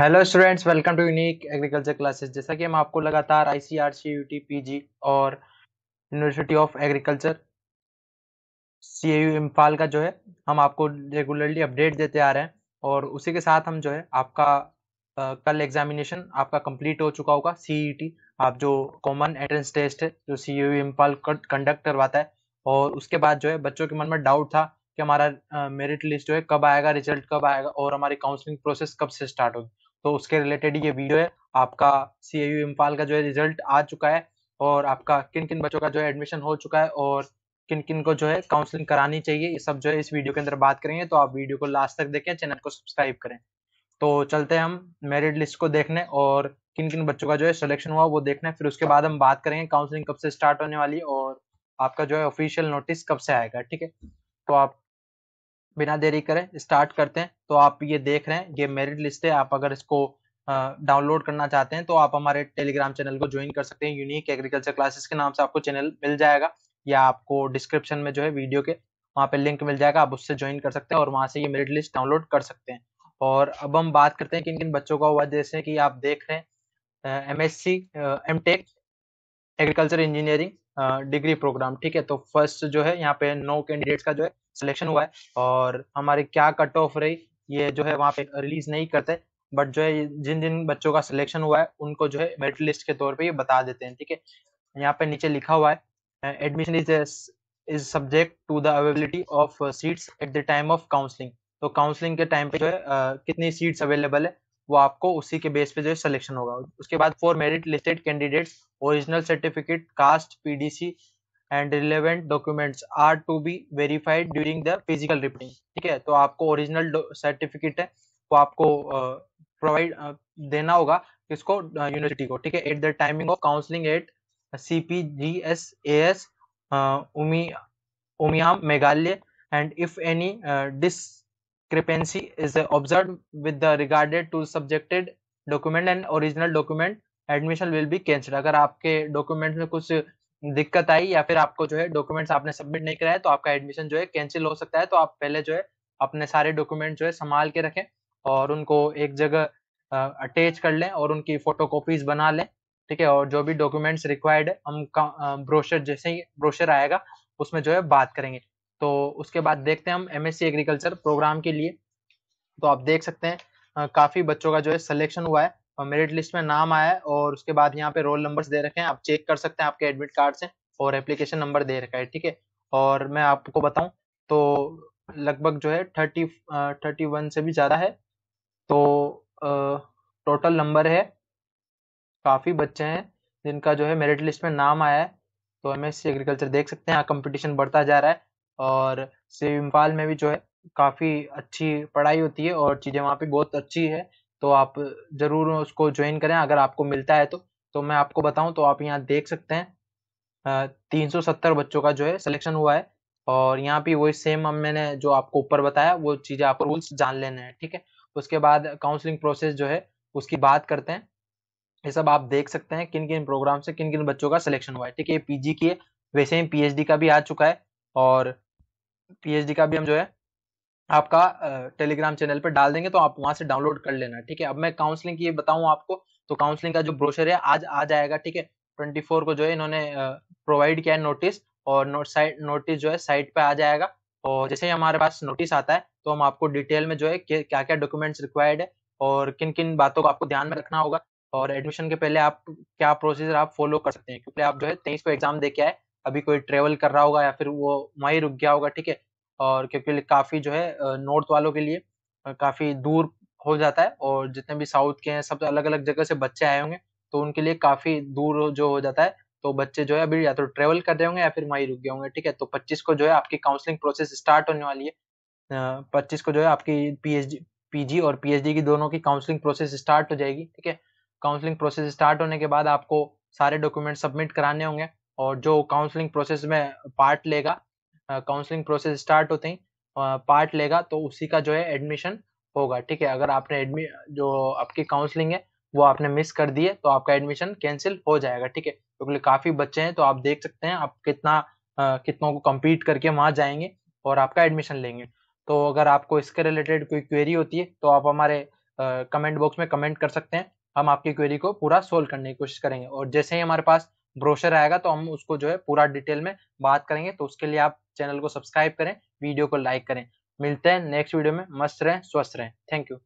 hello students welcome to unique agriculture classes जैसा कि हम आपको लगातार आई टी पी जी और university of agriculture C U Imphal का जो है हम आपको रेगुलरली अपडेट देते आ रहे हैं और उसी के साथ हम जो है आपका आ, कल एग्जामिनेशन आपका कंप्लीट हो चुका होगा सी e आप जो कॉमन एंट्रेंस टेस्ट है जो सी यू इम्फाल कंडक्ट करवाता है और उसके बाद जो है बच्चों के मन में डाउट था कि हमारा मेरिट लिस्ट जो है कब आएगा रिजल्ट कब आएगा और हमारी काउंसलिंग प्रोसेस कब से स्टार्ट होगी तो उसके रिलेटेड ये वीडियो है आपका सी ए इम्फाल का जो है रिजल्ट आ चुका है और आपका किन किन बच्चों का जो है एडमिशन हो चुका है और किन किन को जो है काउंसलिंग करानी चाहिए ये सब जो है इस वीडियो के अंदर बात करेंगे तो आप वीडियो को लास्ट तक देखें चैनल को सब्सक्राइब करें तो चलते हैं हम मेरिट लिस्ट को देखने और किन किन बच्चों का जो है सिलेक्शन हुआ वो देखना है फिर उसके बाद हम बात करेंगे काउंसलिंग कब से स्टार्ट होने वाली और आपका जो है ऑफिशियल नोटिस कब से आएगा ठीक है तो आप बिना देरी करें स्टार्ट करते हैं तो आप ये देख रहे हैं ये मेरिट लिस्ट है आप अगर इसको डाउनलोड करना चाहते हैं तो आप हमारे टेलीग्राम चैनल को ज्वाइन कर सकते हैं यूनिक एग्रीकल्चर क्लासेस के नाम से आपको चैनल मिल जाएगा या आपको डिस्क्रिप्शन में जो है वीडियो के वहाँ पे लिंक मिल जाएगा आप उससे ज्वाइन कर सकते हैं और वहाँ से ये मेरिट लिस्ट डाउनलोड कर सकते हैं और अब हम बात करते हैं किन किन बच्चों का हुआ जैसे कि आप देख रहे हैं M S C M tech agriculture engineering degree program ठीक है तो फर्स्ट जो है यहाँ पे नौ कैंडिडेट्स का जो है सिलेक्शन हुआ है और हमारे क्या कट ऑफ रही ये जो है वहाँ पे रिलीज नहीं करते बट जो है जिन जिन बच्चों का सिलेक्शन हुआ है उनको जो है मेरिट लिस्ट के तौर पे ये बता देते हैं ठीक है यहाँ पे नीचे लिखा हुआ है admission is is subject to the availability of seats at the time of counselling तो काउंसलिंग के टाइम पे जो है आ, कितनी सीट्स अवेलेबल है वो आपको उसी के बेस पे जो है सिलेक्शन होगा उसके बाद for merit listed candidates original certificate caste PDC and relevant documents are to be verified during the physical reporting ठीक है तो आपको ओरिजिनल सर्टिफिकेट है वो आपको प्रोवाइड uh, uh, देना होगा किसको यूनिवर्सिटी uh, को ठीक है at the timing of counselling at C P G S A S Umi Umiam Meghalaya and if any dis discrepancy is observed with the regarded to subjected document and original document admission will be cancelled अगर आपके document में कुछ दिक्कत आई या फिर आपको जो है डॉक्यूमेंट्स आपने सबमिट नहीं कराया तो आपका एडमिशन जो है कैंसिल हो सकता है तो आप पहले जो है अपने सारे डॉक्यूमेंट जो है संभाल के रखें और उनको एक जगह अटैच कर लें और उनकी फोटो कॉपीज बना लें ठीक है और जो भी डॉक्यूमेंट्स रिक्वायर्ड है हम ब्रोशर जैसे ही ब्रोशर आएगा उसमें जो है बात करेंगे तो उसके बाद देखते हैं हम एमएससी एग्रीकल्चर प्रोग्राम के लिए तो आप देख सकते हैं काफ़ी बच्चों का जो है सिलेक्शन हुआ है और मेरिट लिस्ट में नाम आया है और उसके बाद यहाँ पे रोल नंबर्स दे रखे हैं आप चेक कर सकते हैं आपके एडमिट कार्ड से और एप्लीकेशन नंबर दे रखा है ठीक है और मैं आपको बताऊँ तो लगभग जो है थर्टी थर्टी वन से भी ज़्यादा है तो टोटल नंबर है काफ़ी बच्चे हैं जिनका जो है मेरिट लिस्ट में नाम आया है तो एम एग्रीकल्चर देख सकते हैं यहाँ कंपटीशन बढ़ता जा रहा है और इम्फाल में भी जो है काफ़ी अच्छी पढ़ाई होती है और चीज़ें वहाँ पे बहुत अच्छी है तो आप ज़रूर उसको ज्वाइन करें अगर आपको मिलता है तो तो मैं आपको बताऊं तो आप यहाँ देख सकते हैं तीन सौ सत्तर बच्चों का जो है सिलेक्शन हुआ है और यहाँ पे वही सेम हम मैंने जो आपको ऊपर बताया वो चीज़ें आपको रूल्स जान लेने हैं ठीक है उसके बाद काउंसलिंग प्रोसेस जो है उसकी बात करते हैं ये सब आप देख सकते हैं किन किन प्रोग्राम से किन किन बच्चों का सिलेक्शन हुआ है ठीक है ये पीजी की है वैसे ही पीएचडी का भी आ चुका है और पीएचडी का भी हम जो है आपका टेलीग्राम चैनल पर डाल देंगे तो आप वहां से डाउनलोड कर लेना ठीक है अब मैं काउंसलिंग की बताऊं आपको तो काउंसलिंग का जो ब्रोशर है आज आ जाएगा ठीक है ट्वेंटी फोर को जो है इन्होंने प्रोवाइड किया है नोटिस और साइट नोटिस जो है साइट पे आ जाएगा और जैसे ही हमारे पास नोटिस आता है तो हम आपको डिटेल में जो है क्या क्या डॉक्यूमेंट्स रिक्वायर्ड है और किन किन बातों को आपको ध्यान में रखना होगा और एडमिशन के पहले आप क्या प्रोसीजर आप फॉलो कर सकते हैं क्योंकि आप जो है तेईस को एग्जाम दे के आए अभी कोई ट्रेवल कर रहा होगा या फिर वो वहीं रुक गया होगा ठीक है और क्योंकि काफ़ी जो है नॉर्थ वालों के लिए काफ़ी दूर हो जाता है और जितने भी साउथ के हैं सब तो अलग अलग जगह से बच्चे आए होंगे तो उनके लिए काफ़ी दूर जो हो जाता है तो बच्चे जो है अभी या तो ट्रेवल कर रहे होंगे या फिर वहीं रुक गए होंगे ठीक है तो पच्चीस को जो है आपकी काउंसलिंग प्रोसेस स्टार्ट होने वाली है पच्चीस को जो है आपकी पी पी जी और डी की दोनों की काउंसलिंग प्रोसेस स्टार्ट हो जाएगी ठीक है काउंसलिंग प्रोसेस स्टार्ट होने के बाद आपको सारे डॉक्यूमेंट सबमिट कराने होंगे और जो काउंसलिंग प्रोसेस में पार्ट लेगा काउंसलिंग प्रोसेस स्टार्ट होते ही पार्ट लेगा तो उसी का जो है एडमिशन होगा ठीक है अगर आपने एडमि जो आपकी काउंसलिंग है वो आपने मिस कर दी है तो आपका एडमिशन कैंसिल हो जाएगा ठीक है क्योंकि काफी बच्चे हैं तो आप देख सकते हैं आप कितना आ, कितनों को कम्पीट करके वहाँ जाएंगे और आपका एडमिशन लेंगे तो अगर आपको इसके रिलेटेड कोई क्वेरी होती है तो आप हमारे कमेंट बॉक्स में कमेंट कर सकते हैं हम आपकी क्वेरी को पूरा सोल्व करने की कोशिश करेंगे और जैसे ही हमारे पास ब्रोशर आएगा तो हम उसको जो है पूरा डिटेल में बात करेंगे तो उसके लिए आप चैनल को सब्सक्राइब करें वीडियो को लाइक करें मिलते हैं नेक्स्ट वीडियो में मस्त रहें स्वस्थ रहें थैंक यू